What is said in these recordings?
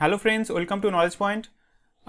hello friends welcome to knowledge point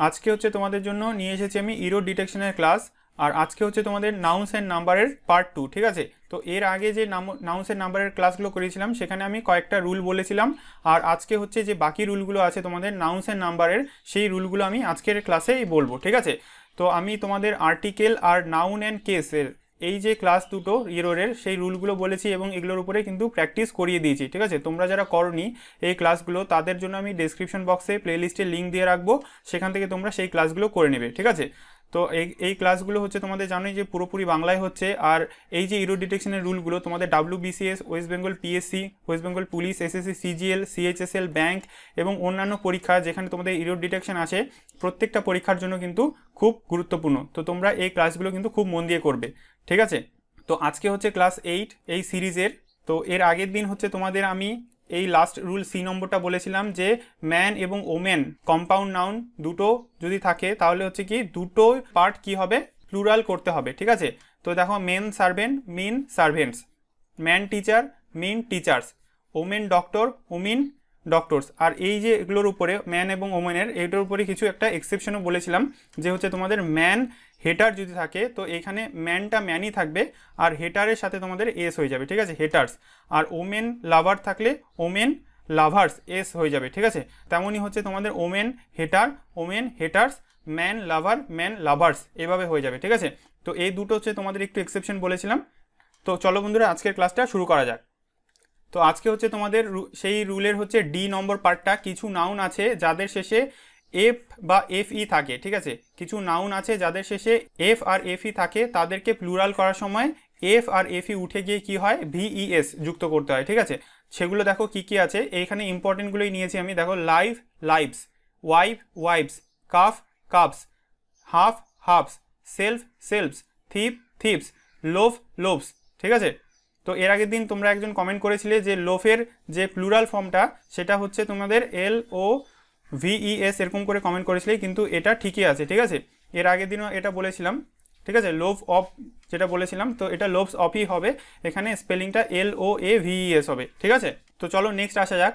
আজকে হচ্ছে তোমাদের জন্য নিয়ে এসেছি আমি ইরোড ডিটেকশনের ক্লাস আর আজকে হচ্ছে তোমাদের নাউন্স অ্যান্ড নাম্বারের পার্ট টু ঠিক আছে তো এর আগে যে নাউন্স অ্যান্ড নাম্বারের ক্লাসগুলো করেছিলাম সেখানে আমি কয়েকটা রুল বলেছিলাম আর আজকে হচ্ছে যে বাকি রুলগুলো আছে তোমাদের নাউন্স অ্যান্ড নাম্বারের সেই রুলগুলো আমি আজকের ক্লাসেই বলবো ঠিক আছে তো আমি তোমাদের আর্টিকেল আর নাউন অ্যান্ড কেসের এই যে ক্লাস দুটো ইরোরের সেই রুলগুলো বলেছি এবং এগুলোর উপরে কিন্তু প্র্যাকটিস করিয়ে দিয়েছি ঠিক আছে তোমরা যারা করনি এই ক্লাসগুলো তাদের জন্য আমি ডেসক্রিপশন বক্সে প্লেলিস্টের লিঙ্ক দিয়ে রাখবো সেখান থেকে তোমরা সেই ক্লাসগুলো করে নেবে ঠিক আছে তো এই এই ক্লাসগুলো হচ্ছে তোমাদের জানোই যে পুরোপুরি বাংলায় হচ্ছে আর এই যে ইরো ডিটেকশনের রুলগুলো তোমাদের BCS West Bengal PSC West Bengal police SSC CGL CHSL bank এবং অন্যান্য পরীক্ষা যেখানে তোমাদের ইরো ডিটেকশন আছে প্রত্যেকটা পরীক্ষার জন্য কিন্তু খুব গুরুত্বপূর্ণ তো তোমরা এই ক্লাসগুলো কিন্তু খুব মন দিয়ে করবে ঠিক আছে তো আজকে হচ্ছে ক্লাস এইট এই সিরিজের তো এর আগের দিন হচ্ছে তোমাদের আমি এই লাস্ট রুল সি নম্বরটা বলেছিলাম যে ম্যান এবং ওমেন কম্পাউন্ড নাউন দুটো যদি থাকে তাহলে হচ্ছে কি দুটো পার্ট কি হবে প্লুরাল করতে হবে ঠিক আছে তো দেখো men servant mean servants man teacher mean teachers women doctor women doctors আর এই যে এগুলোর উপরে ম্যান এবং ওমেনের এইটার উপরে কিছু একটা এক্সেপশনও বলেছিলাম যে হচ্ছে তোমাদের ম্যান হেটার যদি থাকে তো এখানে ম্যানটা ম্যানই থাকবে আর হেটারের সাথে তোমাদের এস হয়ে যাবে ঠিক আছে হেটার্স আর ওমেন লাভার থাকলে ওমেন লাভার্স এস হয়ে যাবে ঠিক আছে তেমনই হচ্ছে তোমাদের women hater women haters man lover man lovers এভাবে হয়ে যাবে ঠিক আছে তো এই দুটো হচ্ছে তোমাদের একটু এক্সেপশন বলেছিলাম তো চলো বন্ধুরা আজকের ক্লাসটা শুরু করা যাক তো আজকে হচ্ছে তোমাদের সেই রুলের হচ্ছে ডি নম্বর পার্টটা কিছু নাউন আছে যাদের শেষে এফ বা এফ ই থাকে ঠিক আছে কিছু নাউন আছে যাদের শেষে এফ আর এফ ই থাকে তাদেরকে প্লুরাল করার সময় এফ আর এফ ই উঠে গিয়ে কি হয় ভিইএস e যুক্ত করতে হয় ঠিক আছে সেগুলো দেখো কি কি আছে এইখানে ইম্পর্টেন্টগুলোই নিয়েছি আমি দেখো live lives wife wives calf calves half halves self selves thief thieves loaf loaves ঠিক আছে তো এর আগের দিন তোমরা একজন কমেন্ট করেছিলে যে লোফের যে প্লুরাল ফর্মটা সেটা হচ্ছে তোমাদের এল ও এস e এরকম করে কমেন্ট করেছিলে কিন্তু এটা ঠিকই আছে ঠিক আছে এর আগের দিনও এটা বলেছিলাম ঠিক আছে লোভ অফ যেটা বলেছিলাম তো এটা লোভস অফই হবে এখানে স্পেলিংটা এল ও এ এস হবে ঠিক আছে তো চলো নেক্সট আসা যাক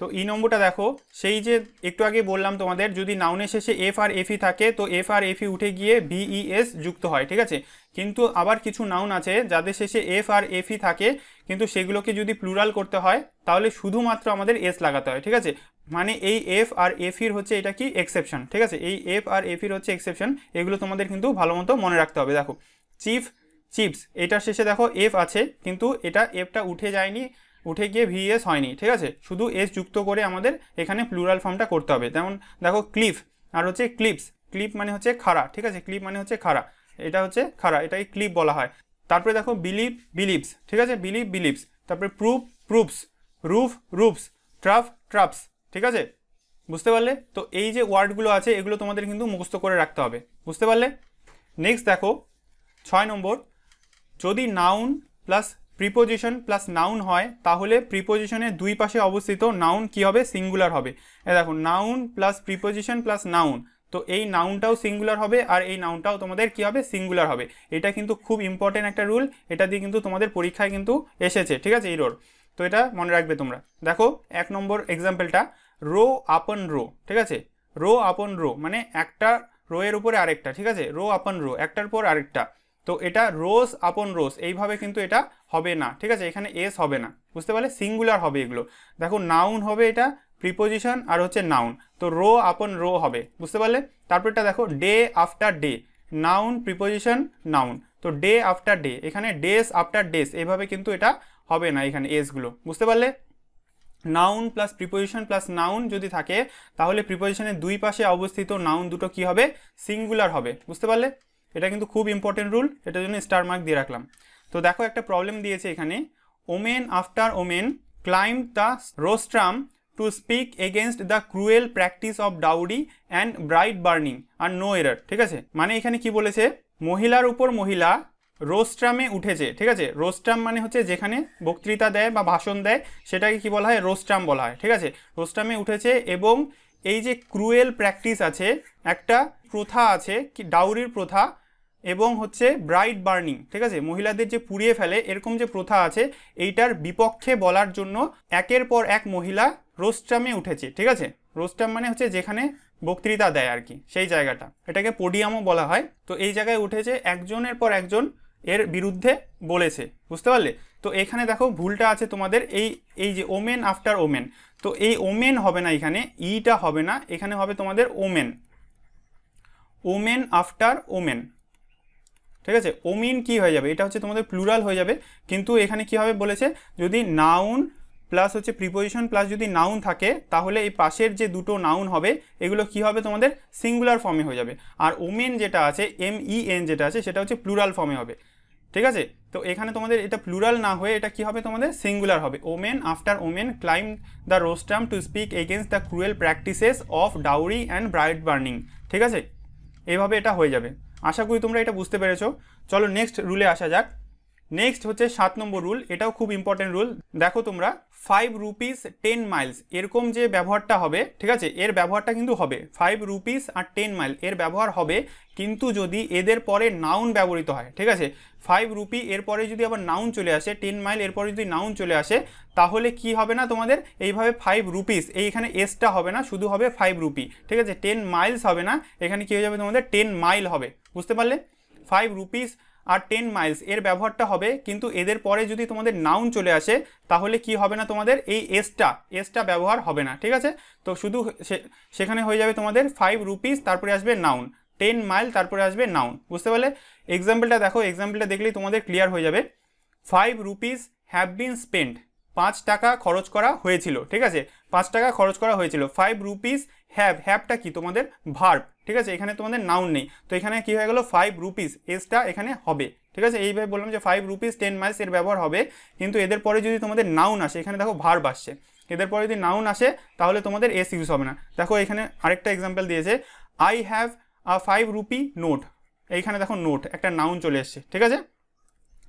তো ই নম্বরটা দেখো সেই যে একটু আগে বললাম তোমাদের যদি নাউনের শেষে এফ আর এফ ই থাকে তো এফ আর এফ ই উঠে গিয়ে ভিইএস e যুক্ত হয় ঠিক আছে কিন্তু আবার কিছু নাউন আছে যাদের শেষে এফ আর এফ ই থাকে কিন্তু সেগুলোকে যদি প্লুরাল করতে হয় তাহলে শুধুমাত্র আমাদের এস লাগাতে হয় ঠিক আছে মানে এই এফ আর এফির হচ্ছে এটা কি এক্সেপশন ঠিক আছে এই এফ আর এফির হচ্ছে এক্সেপশন এগুলো তোমাদের কিন্তু ভালো মতো মনে রাখতে হবে দেখো চিফ চিপস এটার শেষে দেখো এফ আছে কিন্তু এটা এফটা উঠে যায়নি উঠে গিয়ে ভিএস e হয়নি ঠিক আছে শুধু এস যুক্ত করে আমাদের এখানে প্লুরাল ফর্মটা করতে হবে যেমন দেখো ক্লিফ আর হচ্ছে ক্লিপস ক্লিপ মানে হচ্ছে খাড়া ঠিক আছে ক্লিপ মানে হচ্ছে খাড়া এটা হচ্ছে খাড়া এটাকে ক্লিপ বলা হয় তারপরে দেখো বিলিভ বিলিভস ঠিক আছে বিলিভ বিলিভস তারপরে proof proofs roof roofs trough troughs ঠিক আছে বুঝতে পারলে তো এই যে ওয়ার্ডগুলো আছে এগুলো তোমাদের কিন্তু মুখস্থ করে রাখতে হবে বুঝতে পারলে নেক্সট দেখো ছয় নম্বর যদি noun plus preposition plus noun হয় তাহলে প্রিপোজিশনের দুই পাশে অবস্থিত নাউন কি হবে সিঙ্গুলার হবে দেখো noun plus preposition plus noun তো এই নাউনটাও সিঙ্গুলার হবে আর এই নাউনটাও তোমাদের কি হবে সিঙ্গুলার হবে এটা কিন্তু খুব ইম্পর্টেন্ট একটা রুল এটা দিয়ে কিন্তু তোমাদের পরীক্ষায় কিন্তু এসেছে ঠিক আছে এই রোড তো এটা মনে রাখবে তোমরা দেখো এক নম্বর এক্সাম্পলটা রো আপন রো ঠিক আছে রো আপন রো মানে একটা রোয়ের উপরে আরেকটা ঠিক আছে রো আপন রো একটার পর আরেকটা তো এটা রোজ আপন রোজ এইভাবে কিন্তু এটা হবে না ঠিক আছে এখানে এস হবে না বুঝতে পারলে সিঙ্গুলার হবে এগুলো দেখো নাউন হবে এটা প্রিপোজিশন আর হচ্ছে নাউন তো রো আপন রো হবে বুঝতে পারলে তারপর এটা দেখো day after day noun preposition noun তো ডে আফটার ডে এখানে ডেস আফটার ডেস এভাবে কিন্তু এটা হবে না এখানে এসগুলো বুঝতে পারলে noun plus preposition plus noun যদি থাকে তাহলে প্রিপোজিশনের দুই পাশে অবস্থিত নাউন দুটো কি হবে সিঙ্গুলার হবে বুঝতে পারলে এটা কিন্তু খুব ইম্পর্টেন্ট রুল এটার জন্য স্টার মার্ক দিয়ে রাখলাম তো দেখো একটা প্রবলেম দিয়েছে এখানে women after women climb the rostrum to speak against the cruel practice of dowry and bride burning আর নো এরার ঠিক আছে মানে এখানে কি বলেছে মহিলার উপর মহিলা রোস্ট্রামে উঠেছে ঠিক আছে রোস্ট্রাম মানে হচ্ছে যেখানে বক্তৃতা দেয় বা ভাষণ দেয় সেটাকে কি বলা হয় রোস্ট্রাম বলা হয় ঠিক আছে রোস্ট্রামে উঠেছে এবং এই যে ক্রুয়েল প্র্যাকটিস আছে একটা প্রথা আছে কি ডাউরির প্রথা এবং হচ্ছে ব্রাইট বার্নিং ঠিক আছে মহিলাদের যে পুড়িয়ে ফেলে এরকম যে প্রথা আছে এইটার বিপক্ষে বলার জন্য একের পর এক মহিলা রোস্ট্রামে উঠেছে ঠিক আছে রোস্ট্রাম মানে হচ্ছে যেখানে বক্তৃতা দেয় আর কি সেই জায়গাটা এটাকে পোডিয়ামও বলা হয় তো এই জায়গায় উঠেছে একজনের পর একজন এর বিরুদ্ধে বলেছে বুঝতে পারলে তো এখানে দেখো ভুলটা আছে তোমাদের এই এই যে ওমেন আফটার ওমেন তো এই ওমেন হবে না এখানে ইটা হবে না এখানে হবে তোমাদের ওমেন ওমেন আফটার ওমেন ঠিক আছে ওমিন কি হয়ে যাবে এটা হচ্ছে তোমাদের প্লুরাল হয়ে যাবে কিন্তু এখানে কি হবে বলেছে যদি নাউন প্লাস হচ্ছে প্রিপোজিশন প্লাস যদি নাউন থাকে তাহলে এই পাশের যে দুটো নাউন হবে এগুলো কি হবে তোমাদের সিঙ্গুলার ফর্মে হয়ে যাবে আর ওমেন যেটা আছে এম ই এন যেটা আছে সেটা হচ্ছে প্লুরাল ফর্মে হবে ঠিক আছে তো এখানে তোমাদের এটা প্লুরাল না হয়ে এটা কি হবে তোমাদের সিঙ্গুলার হবে women after women climb the rostrum to speak against the cruel practices of dowry and bride burning ঠিক আছে এভাবে এটা হয়ে যাবে আশা করি তোমরা এটা বুঝতে পেরেছো চলো নেক্সট রুলে আসা যাক নেক্সট হচ্ছে সাত নম্বর রুল এটাও খুব ইম্পর্টেন্ট রুল দেখো তোমরা ফাইভ রুপিস টেন মাইলস এরকম যে ব্যবহারটা হবে ঠিক আছে এর ব্যবহারটা কিন্তু হবে ফাইভ রুপিস আর টেন মাইল এর ব্যবহার হবে কিন্তু যদি এদের পরে নাউন ব্যবহৃত হয় ঠিক আছে ফাইভ রুপি এরপরে যদি আবার নাউন চলে আসে টেন মাইল এরপরে যদি নাউন চলে আসে তাহলে কি হবে না তোমাদের এইভাবে ফাইভ রুপিস এইখানে এসটা হবে না শুধু হবে ফাইভ রুপি ঠিক আছে টেন মাইলস হবে না এখানে কী হয়ে যাবে তোমাদের টেন মাইল হবে বুঝতে পারলে ফাইভ রুপিস আর টেন মাইলস এর ব্যবহারটা হবে কিন্তু এদের পরে যদি তোমাদের নাউন চলে আসে তাহলে কি হবে না তোমাদের এই এসটা এসটা ব্যবহার হবে না ঠিক আছে তো শুধু সেখানে হয়ে যাবে তোমাদের ফাইভ রুপিস তারপরে আসবে নাউন টেন মাইল তারপরে আসবে নাউন বুঝতে পারলে এক্সাম্পলটা দেখো এক্সাম্পলটা দেখলেই তোমাদের ক্লিয়ার হয়ে যাবে five rupees have been spend পাঁচ টাকা খরচ করা হয়েছিল ঠিক আছে পাঁচ টাকা খরচ করা হয়েছিল ফাইভ রুপিস হ্যাভ হ্যাভটা কি তোমাদের ভার্ব ঠিক আছে এখানে তোমাদের নাউন নেই তো এখানে কি হয়ে গেলো ফাইভ রুপিস এসটা এখানে হবে ঠিক আছে এইভাবে বললাম যে ফাইভ রুপিস টেন মাইলস এর ব্যবহার হবে কিন্তু এদের পরে যদি তোমাদের নাউন আসে এখানে দেখো ভার বাসছে এদের পরে যদি নাউন আসে তাহলে তোমাদের এস ইউজ হবে না দেখো এখানে আরেকটা এক্সাম্পল দিয়েছে I have a five rupee note এইখানে দেখো নোট একটা নাউন চলে এসছে ঠিক আছে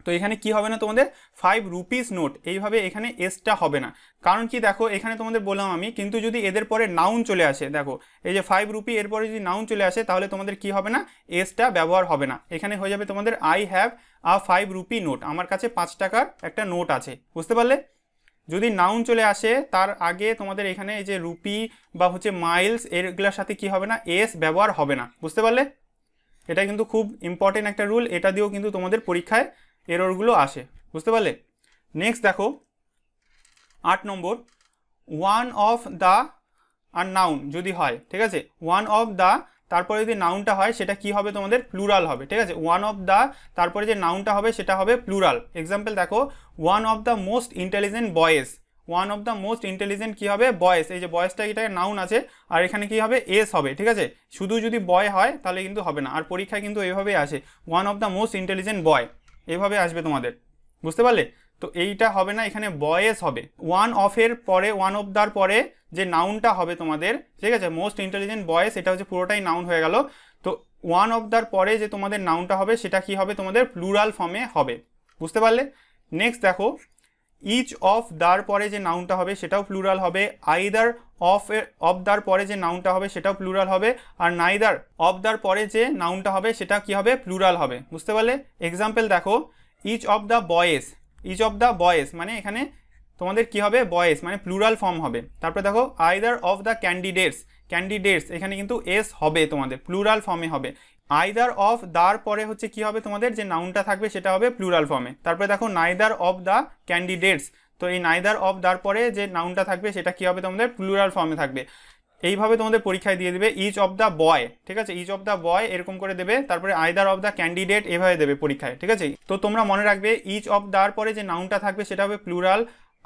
তো এখানে কি হবে না তোমাদের ফাইভ রুপিস নোট এইভাবে এখানে এসটা হবে না কারণ কি দেখো এখানে তোমাদের বললাম আমি কিন্তু যদি এদের পরে নাউন চলে আসে দেখো এই যে ফাইভ রুপি এরপরে যদি নাউন চলে আসে তাহলে তোমাদের কি হবে না এসটা ব্যবহার হবে না এখানে হয়ে যাবে তোমাদের I have a five rupee note আমার কাছে পাঁচ টাকার একটা নোট আছে বুঝতে পারলে যদি নাউন চলে আসে তার আগে তোমাদের এখানে এই যে রুপি বা হচ্ছে মাইলস এরগুলোর সাথে কি হবে না এস ব্যবহার হবে না বুঝতে পারলে এটা কিন্তু খুব ইম্পর্টেন্ট একটা রুল এটা দিয়েও কিন্তু তোমাদের পরীক্ষায় এররগুলো আসে বুঝতে পারলে নেক্সট দেখো আট নম্বর ওয়ান অফ দ্য আর নাউন যদি হয় ঠিক আছে ওয়ান অফ দ্য তারপরে যদি নাউনটা হয় সেটা কি হবে তোমাদের প্লুরাল হবে ঠিক আছে ওয়ান অফ দ্য তারপরে যে নাউনটা হবে সেটা হবে প্লুরাল এক্সাম্পল দেখো one of the most intelligent boys one of the most intelligent কী হবে বয়েস এই যে বয়েসটা এটাকে নাউন আছে আর এখানে কি হবে এস হবে ঠিক আছে শুধু যদি বয় হয় তাহলে কিন্তু হবে না আর পরীক্ষা কিন্তু এইভাবেই আসে one of the most intelligent boy এভাবে আসবে তোমাদের বুঝতে পারলে তো এইটা হবে না এখানে বয়েস হবে ওয়ান অফের পরে ওয়ান অফ দার পরে যে নাউনটা হবে তোমাদের ঠিক আছে মোস্ট ইন্টেলিজেন্ট বয়েস এটা হচ্ছে পুরোটাই নাউন হয়ে গেল তো ওয়ান অফ দার পরে যে তোমাদের নাউনটা হবে সেটা কি হবে তোমাদের প্লুরাল ফর্মে হবে বুঝতে পারলে নেক্সট দেখো ইচ অফ দার পরে যে নাউনটা হবে সেটাও প্লুরাল হবে আইদার অফ অফ দার পরে যে নাউনটা হবে সেটাও প্লুরাল হবে আর নাইদার অফ দার পরে যে নাউনটা হবে সেটা কি হবে প্লুরাল হবে বুঝতে পারলে এক্সাম্পল দেখো each of the boys each of the boys মানে এখানে তোমাদের কি হবে বয়েস মানে প্লুরাল ফর্ম হবে তারপরে দেখো either of the candidates candidates এখানে কিন্তু এস হবে তোমাদের প্লুরাল ফর্মে হবে আইদার অফ দার পরে হচ্ছে কি হবে তোমাদের যে নাউনটা থাকবে সেটা হবে প্লুরাল ফর্মে তারপরে দেখো নাইদার অফ দ্য ক্যান্ডিডেটস তো এই নাইদার অফ দার পরে যে নাউনটা থাকবে সেটা কি হবে তোমাদের প্লুরাল ফর্মে থাকবে এইভাবে তোমাদের পরীক্ষায় দিয়ে দেবে ইচ অফ দ্য বয় ঠিক আছে ইচ অফ দ্য বয় এরকম করে দেবে তারপরে আইদার অফ দ্য ক্যান্ডিডেট এভাবে দেবে পরীক্ষায় ঠিক আছে তো তোমরা মনে রাখবে ইচ অফ দার পরে যে নাউনটা থাকবে সেটা হবে প্লুরাল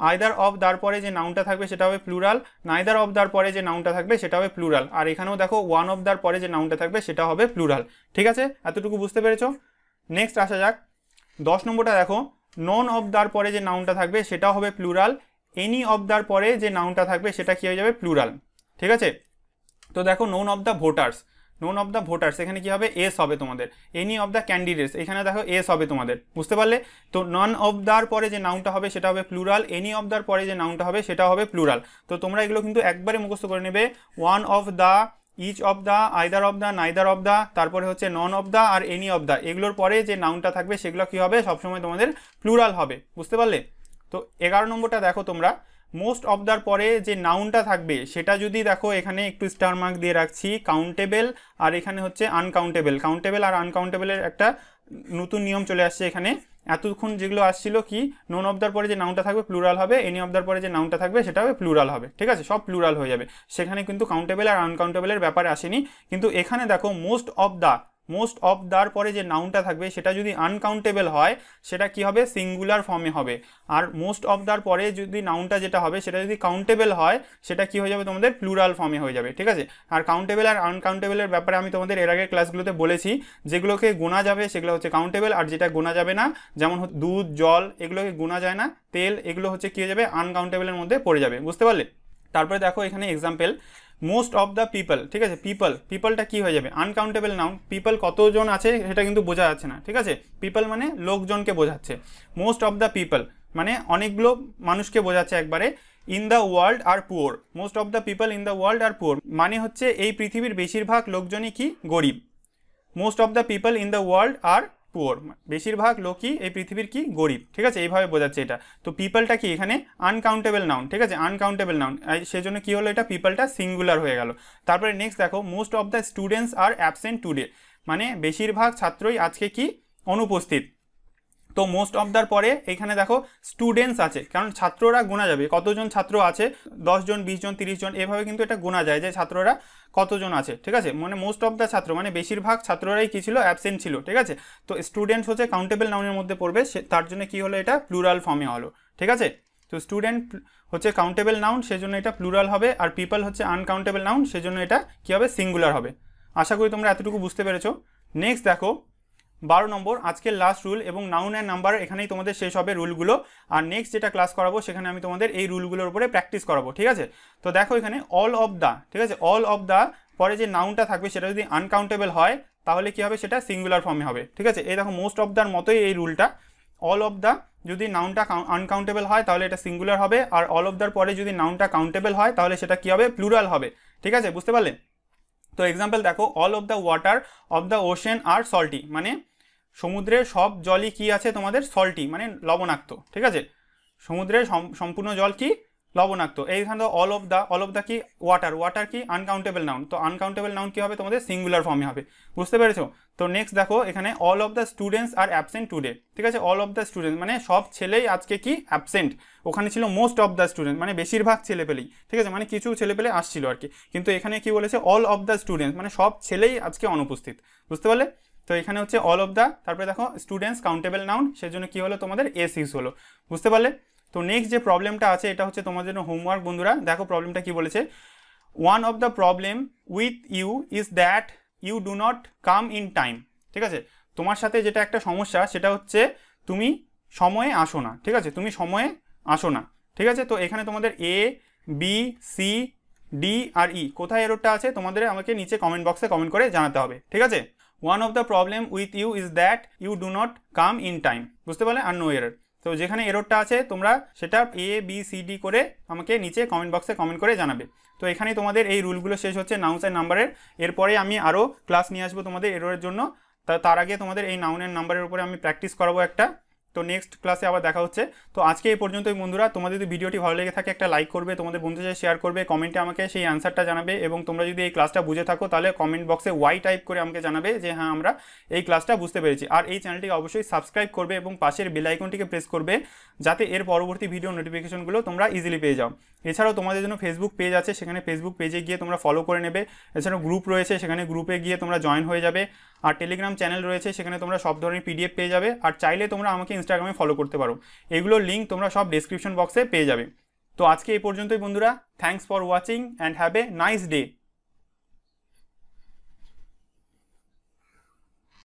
আয়দার অফ দার পরে যে নাউনটা থাকবে সেটা হবে প্লুরাল নাইদার অফ দার পরে যে নাউনটা থাকবে সেটা হবে প্লুরাল আর এখানেও দেখো ওয়ান অফ দার পরে যে নাউনটা থাকবে সেটা হবে প্লুরাল ঠিক আছে এতটুকু বুঝতে পেরেছো নেক্সট আসা যাক দশ নম্বরটা দেখো নন অফ দার পরে যে নাউনটা থাকবে সেটা হবে প্লুরাল এনি অফ দার পরে যে নাউনটা থাকবে সেটা কী হয়ে যাবে প্লুরাল ঠিক আছে তো দেখো none of the voters none of the voters এখানে কি হবে এস হবে তোমাদের এনি অফ দ্য ক্যান্ডিডেটস এখানে দেখো এস হবে তোমাদের বুঝতে পারলে তো নন অফ দার পরে যে নাউনটা হবে সেটা হবে প্লুরাল এনি অফ দার পরে যে নাউনটা হবে সেটা হবে প্লুরাল তো তোমরা এগুলো কিন্তু একবারে মুখস্থ করে নেবে one of the each of the either of the neither of the তারপরে হচ্ছে নন অফ দ্য আর এনি অফ দ্য এগুলোর পরে যে নাউনটা থাকবে সেগুলো কী হবে সবসময় তোমাদের প্লুরাল হবে বুঝতে পারলে তো এগারো নম্বরটা দেখো তোমরা মোস্ট অফ দার পরে যে নাউনটা থাকবে সেটা যদি দেখো এখানে একটু স্টার মার্ক দিয়ে রাখছি কাউন্টেবল আর এখানে হচ্ছে আনকাউন্টেবল কাউন্টেবল আর আনকাউন্টেবলের একটা নতুন নিয়ম চলে আসছে এখানে এতক্ষণ যেগুলো আসছিল কি নন অফ দার পরে যে নাউনটা থাকবে প্লুরাল হবে এনি অফ দার পরে যে নাউনটা থাকবে সেটা হবে প্লুরাল হবে ঠিক আছে সব প্লুরাল হয়ে যাবে সেখানে কিন্তু কাউন্টেবল আর আনকাউন্টেবলের ব্যাপারে আসেনি কিন্তু এখানে দেখো most of the most of their পরে যে নাউনটা থাকবে সেটা যদি আনকাউন্টেবল হয় সেটা কি হবে সিঙ্গুলার ফর্মে হবে আর মোস্ট অফ দার পরে যদি নাউনটা যেটা হবে সেটা যদি কাউন্টেবল হয় সেটা কি হয়ে যাবে তোমাদের প্লুরাল ফর্মে হয়ে যাবে ঠিক আছে আর কাউন্টেবল আর আনকাউন্টেবলের ব্যাপারে আমি তোমাদের এর আগের ক্লাসগুলোতে বলেছি যেগুলোকে গোনা যাবে সেগুলো হচ্ছে কাউন্টেবল আর যেটা গোনা যাবে না যেমন দুধ জল এগুলোকে গোনা যায় না তেল এগুলো হচ্ছে কি হয়ে যাবে আনকাউন্টেবলের মধ্যে পড়ে যাবে বুঝতে পারলে তারপরে দেখো এখানে example most of the people ঠিক আছে পিপল পিপলটা কি হয়ে যাবে আনকাউন্টেবল নাউন পিপল কতজন আছে সেটা কিন্তু বোঝা যাচ্ছে না ঠিক আছে পিপল মানে লোকজনকে বোঝাচ্ছে মোস্ট অফ দ্য পিপল মানে অনেকগুলো মানুষকে বোঝাচ্ছে একবারে in the world are poor most of the people in the world are poor মানে হচ্ছে এই পৃথিবীর বেশিরভাগ লোকজনই কি গরিব most of the people in the world are poor বেশিরভাগ লোকই এই পৃথিবীর কি গরিব ঠিক আছে এইভাবে বোঝাচ্ছে এটা তো পিপলটা কি এখানে আনকাউন্টেবল নাউন ঠিক আছে আনকাউন্টেবল নাউন সেই জন্য কী হলো এটা পিপলটা সিঙ্গুলার হয়ে গেল তারপরে নেক্সট দেখো most of the students are absent today মানে বেশিরভাগ ছাত্রই আজকে কি অনুপস্থিত তো মোস্ট অফ দার পরে এখানে দেখো স্টুডেন্টস আছে কারণ ছাত্ররা গোনা যাবে কতজন ছাত্র আছে দশজন বিশজন জন এভাবে কিন্তু এটা গোনা যায় যে ছাত্ররা কতজন আছে ঠিক আছে মানে মোস্ট অফ দ্য ছাত্র মানে বেশিরভাগ ছাত্ররাই কী ছিল অ্যাবসেন্ট ছিল ঠিক আছে তো স্টুডেন্টস হচ্ছে কাউন্টেবল নাউনের মধ্যে পড়বে তার জন্য কি হলো এটা প্লুরাল ফর্মে হলো ঠিক আছে তো স্টুডেন্ট হচ্ছে কাউন্টেবল নাউন সেজন্য এটা প্লুরাল হবে আর পিপল হচ্ছে আনকাউন্টেবল নাউন সেজন্য এটা কী হবে সিঙ্গুলার হবে আশা করি তোমরা এতটুকু বুঝতে পেরেছো নেক্সট দেখো বারো নম্বর আজকের লাস্ট রুল এবং নাউন অ্যান্ড নাম্বার এখানেই তোমাদের শেষ হবে রুলগুলো আর নেক্সট যেটা ক্লাস করাবো সেখানে আমি তোমাদের এই রুলগুলোর উপরে প্র্যাকটিস করাবো ঠিক আছে তো দেখো এখানে অল অফ দ্য ঠিক আছে অল অফ দ্য পরে যে নাউনটা থাকবে সেটা যদি আনকাউন্টেবল হয় তাহলে কি হবে সেটা সিঙ্গুলার ফর্মে হবে ঠিক আছে এই দেখো মোস্ট অফ দ্যার মতোই এই রুলটা অল অফ দ্য যদি নাউনটা আনকাউন্টেবল হয় তাহলে এটা সিঙ্গুলার হবে আর অল অফ দ্যার পরে যদি নাউনটা কাউন্টেবল হয় তাহলে সেটা কি হবে প্লুরাল হবে ঠিক আছে বুঝতে পারলে তো এক্সাম্পল দেখো all of the water of the ocean are salty মানে সমুদ্রের সব জলই কি আছে তোমাদের সল্টি মানে লবণাক্ত ঠিক আছে সমুদ্রের সম্পূর্ণ জল কি লবণাক্ত এইখানে তো all of the all of the কি ওয়াটার ওয়াটার কি আনকাউন্টেবল নাউন তো আনকাউন্টেবল নাউন কি হবে তোমাদের সিঙ্গুলার ফর্মে হবে বুঝতে পেরেছো তো নেক্সট দেখো এখানে all of the students are absent today ঠিক আছে অল অফ দ্য স্টুডেন্টস মানে সব ছেলেই আজকে কি অ্যাবসেন্ট ওখানে ছিল মোস্ট অফ দ্য স্টুডেন্ট মানে বেশিরভাগ ছেলে পেলেই ঠিক আছে মানে কিছু ছেলে পেলে আসছিল আর কি কিন্তু এখানে কি বলেছে অল অফ দ্য স্টুডেন্টস মানে সব ছেলেই আজকে অনুপস্থিত বুঝতে পারলে তো এখানে হচ্ছে অল অফ দ্য তারপরে দেখো স্টুডেন্টস কাউন্টেবল নাউন সেজন্য কি হলো তোমাদের এস ইউজ হলো বুঝতে পারলে তো নেক্সট যে প্রবলেমটা আছে এটা হচ্ছে তোমার জন্য হোমওয়ার্ক বন্ধুরা দেখো প্রবলেমটা কি বলেছে one of the problem with you is that you do not come in time ঠিক আছে তোমার সাথে যেটা একটা সমস্যা সেটা হচ্ছে তুমি সময়ে আসো না ঠিক আছে তুমি সময়ে আসো না ঠিক আছে তো এখানে তোমাদের এ বি সি ডি আর ই e, কোথায় এরোডটা আছে তোমাদের আমাকে নিচে কমেন্ট বক্সে কমেন্ট করে জানাতে হবে ঠিক আছে one of the problem with you is that you do not come in time বুঝতে পারলে আর নো এরর তো যেখানে এররটা আছে তোমরা সেটা এ বি সি ডি করে আমাকে নিচে কমেন্ট বক্সে কমেন্ট করে জানাবে তো এখানেই তোমাদের এই রুলগুলো শেষ হচ্ছে নাউন্স অ্যান্ড নাম্বারের এরপরে আমি আরও ক্লাস নিয়ে আসবো তোমাদের এররের জন্য তার আগে তোমাদের এই নাউন অ্যান্ড নাম্বারের উপরে আমি প্র্যাকটিস করাবো একটা তো নেক্সট ক্লাসে আবার দেখা হচ্ছে তো আজকে এই পর্যন্তই বন্ধুরা তোমাদের যদি ভিডিওটি ভালো লেগে থাকে একটা লাইক করবে তোমাদের বন্ধুদের সাথে শেয়ার করবে কমেন্টে আমাকে সেই অ্যান্সারটা জানাবে এবং তোমরা যদি এই ক্লাসটা বুঝে থাকো তাহলে কমেন্ট বক্সে ওয়াই টাইপ করে আমাকে জানাবে যে হ্যাঁ আমরা এই ক্লাসটা বুঝতে পেরেছি আর এই চ্যানেলটিকে অবশ্যই সাবস্ক্রাইব করবে এবং পাশের বেলাইকনটিকে প্রেস করবে যাতে এর পরবর্তী ভিডিও নোটিফিকেশনগুলো তোমরা ইজিলি পেয়ে যাও এছাড়াও তোমাদের জন্য ফেসবুক পেজ আছে সেখানে ফেসবুক পেজে গিয়ে তোমরা ফলো করে নেবে এছাড়াও গ্রুপ রয়েছে সেখানে গ্রুপে গিয়ে তোমরা জয়েন হয়ে যাবে আর টেলিগ্রাম চ্যানেল রয়েছে সেখানে তোমরা সব ধরনের পিডিএফ পেয়ে যাবে আর চাইলে তোমরা আমাকে ইনস্টাগ্রামে ফলো করতে পারো এগুলোর লিঙ্ক তোমরা সব ডিসক্রিপশন বক্সে পেয়ে যাবে তো আজকে এই পর্যন্তই বন্ধুরা thanks for watching and have a nice day